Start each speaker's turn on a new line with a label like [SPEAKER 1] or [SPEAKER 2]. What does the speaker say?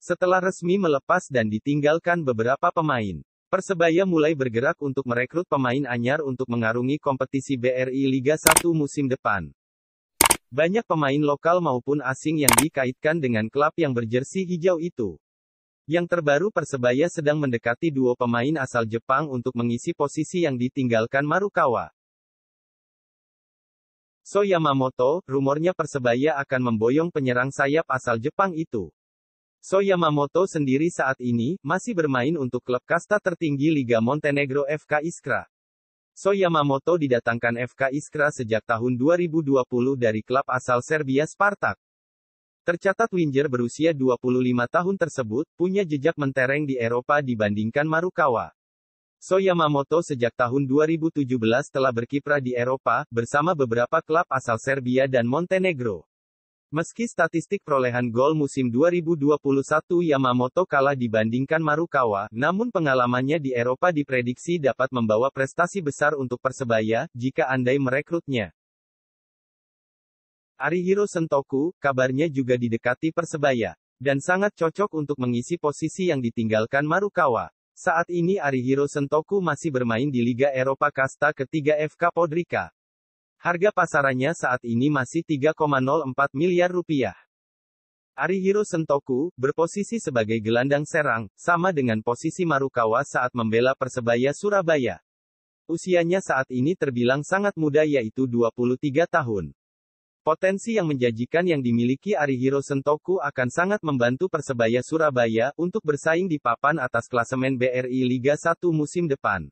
[SPEAKER 1] Setelah resmi melepas
[SPEAKER 2] dan ditinggalkan beberapa pemain, Persebaya mulai bergerak untuk merekrut pemain anyar untuk mengarungi kompetisi BRI Liga 1 musim depan. Banyak pemain lokal maupun asing yang dikaitkan dengan klub yang berjersi hijau itu. Yang terbaru Persebaya sedang mendekati dua pemain asal Jepang untuk mengisi posisi yang ditinggalkan Marukawa. So Yamamoto, rumornya Persebaya akan memboyong penyerang sayap asal Jepang itu. So Yamamoto sendiri saat ini, masih bermain untuk klub kasta tertinggi Liga Montenegro FK Iskra. So Yamamoto didatangkan FK Iskra sejak tahun 2020 dari klub asal Serbia Spartak. Tercatat winger berusia 25 tahun tersebut, punya jejak mentereng di Eropa dibandingkan Marukawa. So Yamamoto sejak tahun 2017 telah berkiprah di Eropa, bersama beberapa klub asal Serbia dan Montenegro. Meski statistik perolehan gol musim 2021 Yamamoto kalah dibandingkan Marukawa, namun pengalamannya di Eropa diprediksi dapat membawa prestasi besar untuk Persebaya, jika andai merekrutnya. Arihiro Sentoku, kabarnya juga didekati Persebaya, dan sangat cocok untuk mengisi posisi yang ditinggalkan Marukawa. Saat ini Arihiro Sentoku masih bermain di Liga Eropa Kasta ketiga FK Podrika. Harga pasarannya saat ini masih 3,04 miliar rupiah. Arihiro Sentoku, berposisi sebagai gelandang serang, sama dengan posisi Marukawa saat membela Persebaya Surabaya. Usianya saat ini terbilang sangat muda yaitu 23 tahun. Potensi yang menjanjikan yang dimiliki Arihiro Sentoku akan sangat membantu Persebaya Surabaya untuk bersaing di
[SPEAKER 1] papan atas klasemen BRI Liga 1 musim depan.